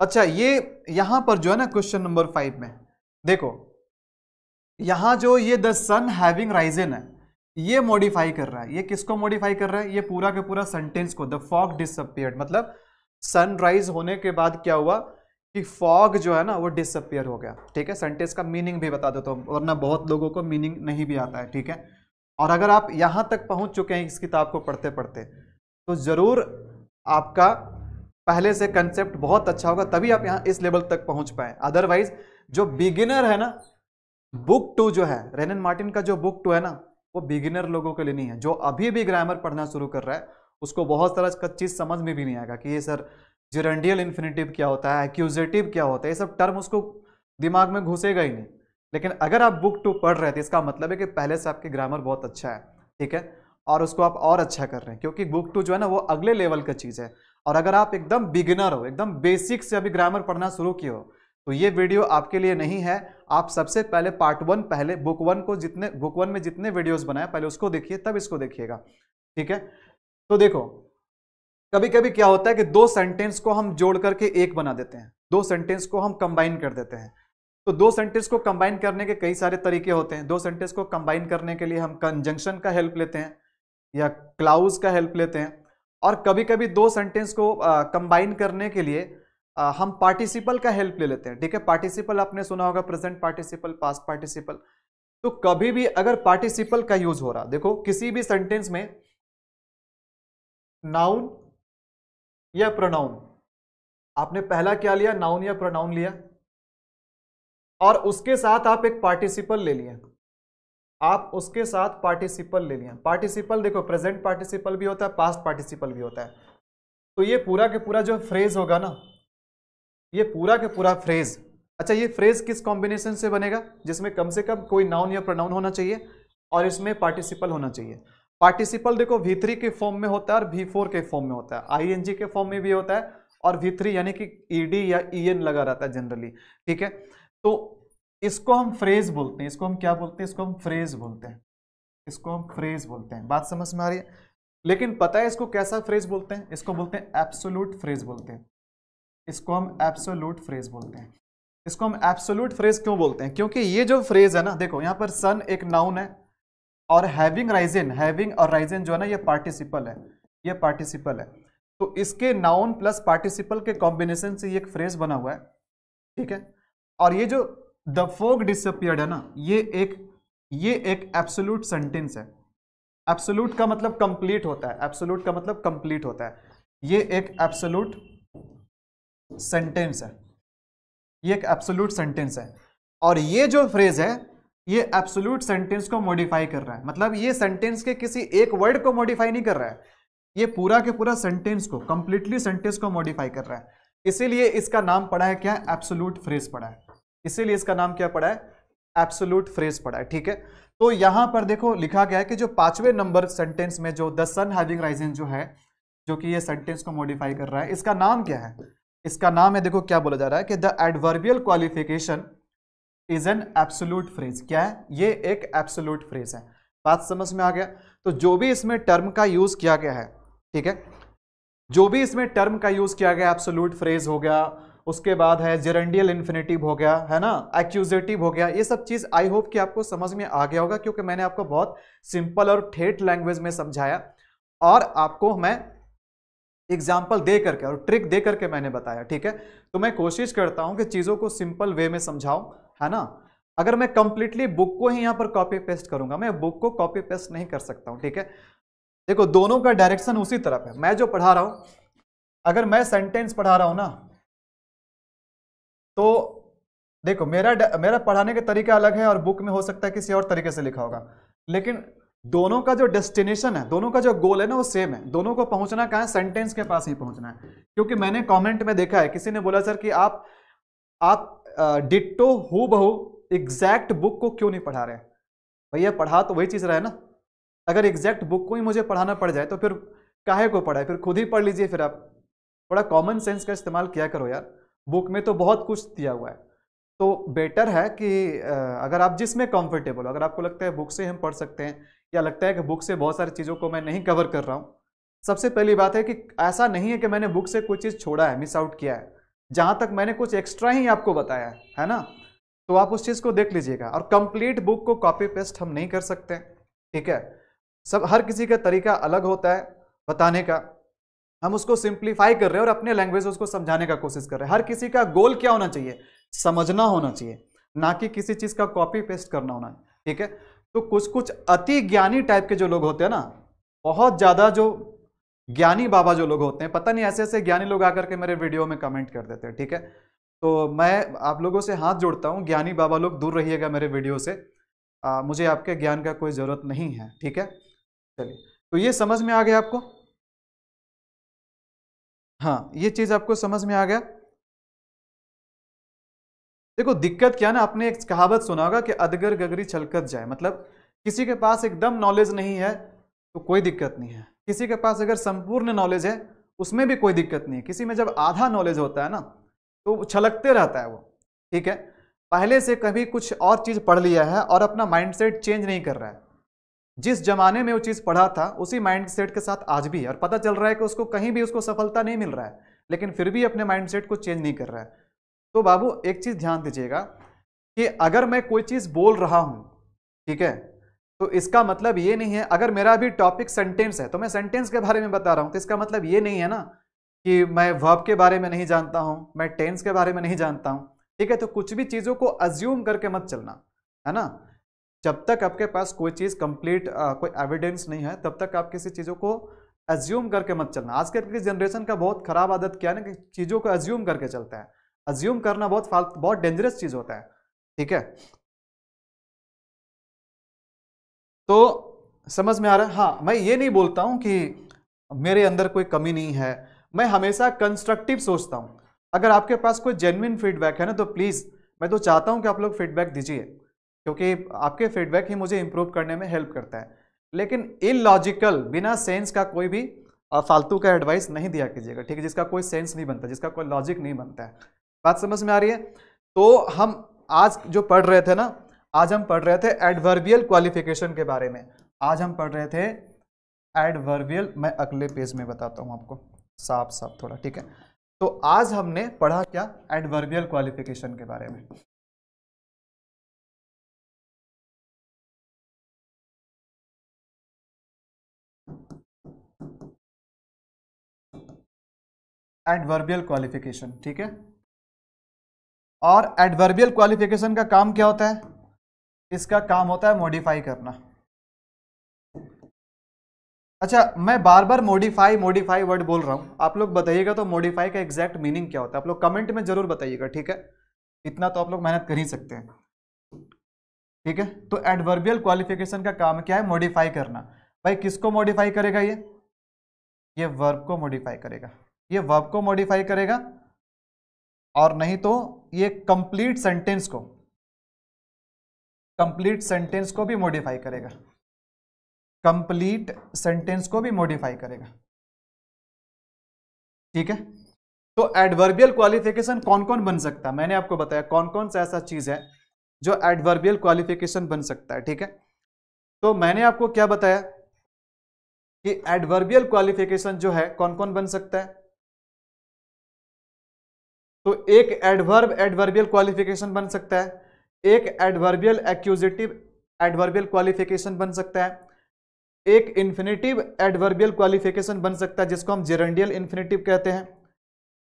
अच्छा ये यहां पर जो है ना क्वेश्चन नंबर फाइव में देखो यहां जो ये द सन हैविंग राइजन है ये मॉडिफाई कर रहा है ये किसको मॉडिफाई कर रहा है ये पूरा के पूरा सेंटेंस को द फॉग डिसअपियर मतलब सनराइज होने के बाद क्या हुआ कि फॉग जो है ना वो डिसअपियर हो गया ठीक है सेंटेंस का मीनिंग भी बता देता हूँ वरना बहुत लोगों को मीनिंग नहीं भी आता है ठीक है और अगर आप यहाँ तक पहुँच चुके हैं इस किताब को पढ़ते पढ़ते तो ज़रूर आपका पहले से कंसेप्ट बहुत अच्छा होगा तभी आप यहाँ इस लेवल तक पहुँच पाए अदरवाइज जो बिगिनर है ना बुक टू जो है रेनन मार्टिन का जो बुक टू है ना वो बिगिनर लोगों के लिए नहीं है जो अभी भी ग्रामर पढ़ना शुरू कर रहा है उसको बहुत सारा चीज़ समझ में भी नहीं आएगा कि ये सर जिरंडियल इन्फिनेटिव क्या होता है एक्यूजेटिव क्या होता है ये सब टर्म उसको दिमाग में घुसेगा ही नहीं लेकिन अगर आप बुक टू पढ़ रहे थे इसका मतलब है कि पहले से आपकी ग्रामर बहुत अच्छा है ठीक है और उसको आप और अच्छा कर रहे हैं क्योंकि बुक टू जो है ना वो अगले लेवल का चीज़ है और अगर आप एकदम बिगिनर हो एकदम बेसिक से अभी ग्रामर पढ़ना शुरू किए हो तो ये वीडियो आपके लिए नहीं है आप सबसे पहले पार्ट वन पहले बुक वन को जितने बुक वन में जितने वीडियोज बनाए पहले उसको देखिए तब इसको देखिएगा ठीक है तो देखो कभी कभी क्या होता है कि दो सेंटेंस को हम जोड़ करके एक बना देते हैं दो सेंटेंस को हम कंबाइन कर देते हैं तो दो सेंटेंस को कंबाइन करने के कई सारे तरीके होते हैं दो सेंटेंस को कंबाइन करने के लिए हम कंजंक्शन का हेल्प लेते हैं या क्लाउज का हेल्प लेते हैं और कभी कभी दो सेंटेंस को कंबाइन करने के लिए आ, हम पार्टिसिपल का हेल्प ले लेते हैं ठीक है पार्टिसिपल आपने सुना होगा प्रेजेंट पार्टिसिपल पास्ट पार्टिसिपल तो कभी भी अगर पार्टिसिपल का यूज हो रहा देखो किसी भी सेंटेंस में नाउन या प्रोनाउन आपने पहला क्या लिया नाउन या प्रोनाउन लिया और उसके साथ आप एक पार्टिसिपल ले लिए आप उसके साथ पार्टिसिपल ले लिए पार्टिसिपल देखो प्रेजेंट पार्टिसिपल भी होता है पास्ट पार्टिसिपल भी होता है तो ये पूरा के पूरा जो फ्रेज होगा ना ये पूरा के पूरा फ्रेज अच्छा ये फ्रेज किस कॉम्बिनेशन से बनेगा जिसमें कम से कम कोई नाउन या प्रोनाउन होना चाहिए और इसमें पार्टिसिपल होना चाहिए पार्टिसिपल देखो वी थ्री के फॉर्म में होता है और वी फोर के फॉर्म में होता है आई के फॉर्म में भी होता है और वी थ्री यानी कि ई e डी या ई e एन लगा रहता है जनरली ठीक है तो इसको हम फ्रेज बोलते हैं इसको हम क्या बोलते हैं इसको हम फ्रेज बोलते हैं इसको हम फ्रेज बोलते हैं बात समझ में आ रही है लेकिन पता है इसको कैसा फ्रेज बोलते हैं इसको बोलते हैं एप्सोलूट फ्रेज बोलते हैं इसको हम एप्सोलूट फ्रेज बोलते हैं इसको हम एप्सोलूट फ्रेज क्यों बोलते हैं क्योंकि ये जो फ्रेज है ना देखो यहाँ पर सन एक नाउन है और हैविंग राइजेन हैविंग और राइजिन जो है ना ये पार्टिसिपल है ये पार्टिसिपल है तो इसके नाउन प्लस पार्टिसिपल के कॉम्बिनेशन से ये एक फ्रेज बना हुआ है ठीक है और ये जो द फोक डिसअपियर्ड है ना ये एक ये एक एब्सोल्यूट सेंटेंस है एब्सोल्यूट का मतलब कंप्लीट होता है एब्सोल्यूट का मतलब कंप्लीट होता है ये एक एब्सोल्यूट सेंटेंस है ये एक एब्सोल्यूट सेंटेंस है और ये जो फ्रेज है ये एब्सोल्यूट सेंटेंस को मॉडिफाई कर रहा है मतलब ये सेंटेंस के किसी एक वर्ड को मॉडिफाई नहीं कर रहा है ये पूरा के पूरा सेंटेंस को कंप्लीटली सेंटेंस को मॉडिफाई कर रहा है इसीलिए इसका नाम पड़ा है क्या एब्सोल्यूट फ्रेज पड़ा है इसीलिए इसका नाम क्या पड़ा है एप्सोलूट फ्रेज पड़ा है ठीक है तो यहां पर देखो लिखा गया है कि जो पांचवें नंबर सेंटेंस में जो द सन हैविंग राइजिंग जो है जो कि ये सेंटेंस को मॉडिफाई कर रहा है इसका नाम क्या है इसका नाम है देखो क्या बोला जा रहा है कि the adverbial qualification is an absolute phrase क्या है ये एक एप्सोलूट फ्रेज है बात समझ में आ गया तो जो भी इसमें टर्म का यूज किया गया है ठीक है जो भी इसमें टर्म का यूज किया गया एप्सोलूट फ्रेज हो गया उसके बाद है जेरेंडियल इन्फिनेटिव हो गया है ना एक्यूजेटिव हो गया ये सब चीज़ आई होप कि आपको समझ में आ गया होगा क्योंकि मैंने आपको बहुत सिंपल और ठेठ लैंग्वेज में समझाया और आपको मैं एग्जाम्पल दे करके और ट्रिक दे करके मैंने बताया ठीक है तो मैं कोशिश करता हूँ कि चीज़ों को सिंपल वे में समझाऊँ है ना अगर मैं कंप्लीटली बुक को ही यहाँ पर कॉपी पेस्ट करूंगा मैं बुक को कॉपी पेस्ट नहीं कर सकता हूँ ठीक है देखो दोनों का डायरेक्शन उसी तरफ है मैं जो पढ़ा रहा हूँ अगर मैं सेंटेंस पढ़ा रहा हूँ ना तो देखो मेरा मेरा पढ़ाने का तरीका अलग है और बुक में हो सकता है किसी और तरीके से लिखा होगा लेकिन दोनों का जो डेस्टिनेशन है दोनों का जो गोल है ना वो सेम है दोनों को पहुंचना कहाँ है सेंटेंस के पास ही पहुंचना है क्योंकि मैंने कमेंट में देखा है किसी ने बोला सर कि आप आप डिट्टो हु बहू एग्जैक्ट बुक को क्यों नहीं पढ़ा रहे भैया पढ़ा तो वही चीज़ रहा है ना अगर एग्जैक्ट बुक को ही मुझे पढ़ाना पड़ जाए तो फिर काहे को पढ़ाए फिर खुद ही पढ़ लीजिए फिर आप थोड़ा कॉमन सेंस का इस्तेमाल किया करो यार बुक में तो बहुत कुछ दिया हुआ है तो बेटर है कि अगर आप जिसमें कंफर्टेबल हो अगर आपको लगता है बुक से हम पढ़ सकते हैं या लगता है कि बुक से बहुत सारी चीज़ों को मैं नहीं कवर कर रहा हूँ सबसे पहली बात है कि ऐसा नहीं है कि मैंने बुक से कोई चीज़ छोड़ा है मिस आउट किया है जहाँ तक मैंने कुछ एक्स्ट्रा ही आपको बताया है है ना तो आप उस चीज़ को देख लीजिएगा और कंप्लीट बुक को कॉपी पेस्ट हम नहीं कर सकते ठीक है सब हर किसी का तरीका अलग होता है बताने का हम उसको सिंप्लीफाई कर रहे हैं और अपने लैंग्वेज उसको समझाने का कोशिश कर रहे हैं हर किसी का गोल क्या होना चाहिए समझना होना चाहिए ना कि किसी चीज़ का कॉपी पेस्ट करना होना ठीक है तो कुछ कुछ अति ज्ञानी टाइप के जो लोग होते हैं ना बहुत ज़्यादा जो ज्ञानी बाबा जो लोग होते हैं पता नहीं ऐसे ऐसे ज्ञानी लोग आकर के मेरे वीडियो में कमेंट कर देते हैं ठीक है तो मैं आप लोगों से हाथ जोड़ता हूँ ज्ञानी बाबा लोग दूर रहिएगा मेरे वीडियो से आ, मुझे आपके ज्ञान का कोई ज़रूरत नहीं है ठीक है चलिए तो ये समझ में आ गया आपको हाँ ये चीज आपको समझ में आ गया देखो दिक्कत क्या ना आपने एक कहावत सुना होगा कि अदगर गगरी छलकत जाए मतलब किसी के पास एकदम नॉलेज नहीं है तो कोई दिक्कत नहीं है किसी के पास अगर संपूर्ण नॉलेज है उसमें भी कोई दिक्कत नहीं है किसी में जब आधा नॉलेज होता है ना तो छलकते रहता है वो ठीक है पहले से कभी कुछ और चीज़ पढ़ लिया है और अपना माइंडसेट चेंज नहीं कर रहा है जिस जमाने में वो चीज़ पढ़ा था उसी माइंड सेट के साथ आज भी है और पता चल रहा है कि उसको कहीं भी उसको सफलता नहीं मिल रहा है लेकिन फिर भी अपने माइंड सेट को चेंज नहीं कर रहा है तो बाबू एक चीज़ ध्यान दीजिएगा कि अगर मैं कोई चीज़ बोल रहा हूँ ठीक है तो इसका मतलब ये नहीं है अगर मेरा भी टॉपिक सेंटेंस है तो मैं सेंटेंस के बारे में बता रहा हूँ तो इसका मतलब ये नहीं है ना कि मैं वर्ब के बारे में नहीं जानता हूँ मैं टेंस के बारे में नहीं जानता हूँ ठीक है तो कुछ भी चीज़ों को अज्यूम करके मत चलना है ना जब तक आपके पास कोई चीज़ कंप्लीट कोई एविडेंस नहीं है तब तक आप किसी चीज़ों को एज्यूम करके मत चलना आज की जनरेशन का बहुत ख़राब आदत क्या है ना कि चीज़ों को एज्यूम करके चलते हैं एज्यूम करना बहुत फाल बहुत डेंजरस चीज़ होता है ठीक है तो समझ में आ रहा है हाँ मैं ये नहीं बोलता हूँ कि मेरे अंदर कोई कमी नहीं है मैं हमेशा कंस्ट्रक्टिव सोचता हूँ अगर आपके पास कोई जेनविन फीडबैक है ना तो प्लीज़ मैं तो चाहता हूँ कि आप लोग फीडबैक दीजिए क्योंकि आपके फीडबैक ही मुझे इम्प्रूव करने में हेल्प करता है लेकिन इलॉजिकल बिना सेंस का कोई भी फालतू का एडवाइस नहीं दिया कीजिएगा ठीक है जिसका कोई सेंस नहीं बनता जिसका कोई लॉजिक नहीं बनता है बात समझ में आ रही है तो हम आज जो पढ़ रहे थे ना आज हम पढ़ रहे थे एडवर्बियल क्वालिफिकेशन के बारे में आज हम पढ़ रहे थे एडवर्बियल मैं अगले पेज में बताता हूँ आपको साफ साफ थोड़ा ठीक है तो आज हमने पढ़ा क्या एडवर्बियल क्वालिफिकेशन के बारे में एडवर्बियल क्वालिफिकेशन ठीक है और एडवर्बियल क्वालिफिकेशन का काम क्या होता है इसका काम होता है मॉडिफाई करना अच्छा मैं बार बार मॉडिफाई मॉडिफाई वर्ड बोल रहा हूं आप लोग बताइएगा तो मॉडिफाई का एग्जैक्ट मीनिंग क्या होता है आप लोग कमेंट में जरूर बताइएगा ठीक है इतना तो आप लोग मेहनत कर ही सकते हैं ठीक है तो एडवर्बियल क्वालिफिकेशन का काम क्या है मॉडिफाई करना भाई किसको मॉडिफाई करेगा ये ये वर्ब को मॉडिफाई करेगा ये वर्ब को मॉडिफाई करेगा और नहीं तो ये कंप्लीट सेंटेंस को कंप्लीट सेंटेंस को भी मॉडिफाई करेगा कंप्लीट सेंटेंस को भी मॉडिफाई करेगा ठीक है तो एडवर्बियल क्वालिफिकेशन कौन कौन बन सकता है मैंने आपको बताया कौन कौन सा ऐसा चीज है जो एडवर्बियल क्वालिफिकेशन बन सकता है ठीक है तो मैंने आपको क्या बताया कि एडवर्बियल क्वालिफिकेशन जो है कौन कौन बन सकता है तो एक एडवर्ब एडवर्बियल क्वालिफिकेशन बन सकता है एक एडवर्बियल एक्यूजिटिव एडवर्बियल क्वालिफिकेशन बन सकता है एक इन्फिनेटिव एडवर्बियल क्वालिफिकेशन बन सकता है जिसको हम जेरेंडियल इन्फिनेटिव कहते हैं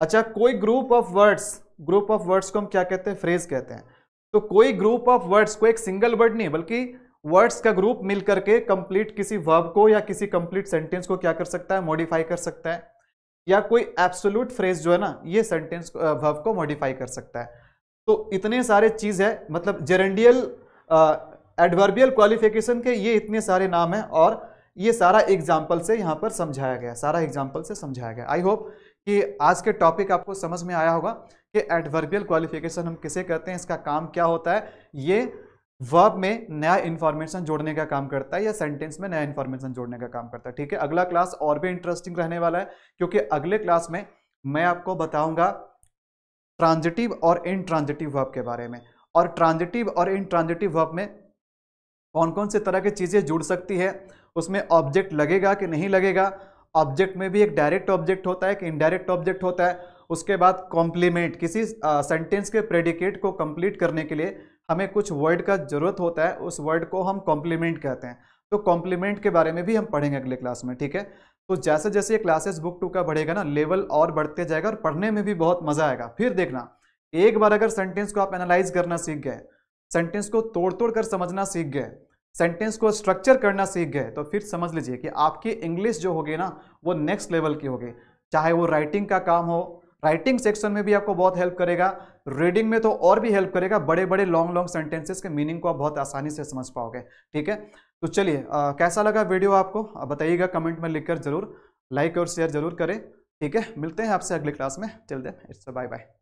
अच्छा कोई group of words group of words को हम क्या कहते हैं फ्रेज कहते हैं तो कोई ग्रुप ऑफ वर्ड्स को एक सिंगल वर्ड नहीं बल्कि वर्ड्स का ग्रुप मिलकर के कंप्लीट किसी वर्ब को या किसी कंप्लीट सेंटेंस को क्या कर सकता है मॉडिफाई कर सकता है या कोई एब्सोल्यूट फ्रेज जो है ना ये सेंटेंस भव को मॉडिफाई कर सकता है तो इतने सारे चीज़ है मतलब जेरेंडियल एडवर्बियल क्वालिफिकेशन के ये इतने सारे नाम हैं और ये सारा एग्जाम्पल से यहाँ पर समझाया गया सारा एग्जाम्पल से समझाया गया आई होप कि आज के टॉपिक आपको समझ में आया होगा कि एडवर्बियल क्वालिफिकेशन हम किसे कहते हैं इसका काम क्या होता है ये वर्ब में नया इन्फॉर्मेशन जोड़ने का काम करता है या सेंटेंस में नया इन्फॉर्मेशन जोड़ने का काम करता है ठीक है अगला क्लास और भी इंटरेस्टिंग रहने वाला है क्योंकि अगले क्लास में मैं आपको बताऊंगा ट्रांजिटिव और इनट्रांजिटिव वर्ब के बारे में और ट्रांजिटिव और इनट्रांजिटिव वर्ब में कौन कौन से तरह की चीज़ें जुड़ सकती है उसमें ऑब्जेक्ट लगेगा कि नहीं लगेगा ऑब्जेक्ट में भी एक डायरेक्ट ऑब्जेक्ट होता है कि इनडायरेक्ट ऑब्जेक्ट होता है उसके बाद कॉम्प्लीमेंट किसी सेंटेंस के प्रेडिकेट को कंप्लीट करने के लिए हमें कुछ वर्ड का ज़रूरत होता है उस वर्ड को हम कॉम्प्लीमेंट कहते हैं तो कॉम्प्लीमेंट के बारे में भी हम पढ़ेंगे अगले क्लास में ठीक है तो जैसे जैसे ये क्लासेस बुक टू का बढ़ेगा ना लेवल और बढ़ते जाएगा और पढ़ने में भी बहुत मज़ा आएगा फिर देखना एक बार अगर सेंटेंस को आप एनालाइज करना सीख गए सेंटेंस को तोड़ तोड़ कर समझना सीख गए सेंटेंस को स्ट्रक्चर करना सीख गए तो फिर समझ लीजिए कि आपकी इंग्लिश जो होगी ना वो नेक्स्ट लेवल की होगी चाहे वो राइटिंग का काम हो राइटिंग सेक्शन में भी आपको बहुत हेल्प करेगा रीडिंग में तो और भी हेल्प करेगा बड़े बड़े लॉन्ग लॉन्ग सेंटेंसेस के मीनिंग को आप बहुत आसानी से समझ पाओगे ठीक है तो चलिए कैसा लगा वीडियो आपको बताइएगा कमेंट में लिखकर जरूर लाइक और शेयर जरूर करें ठीक है मिलते हैं आपसे अगली क्लास में चल दें इट्स बाय बाय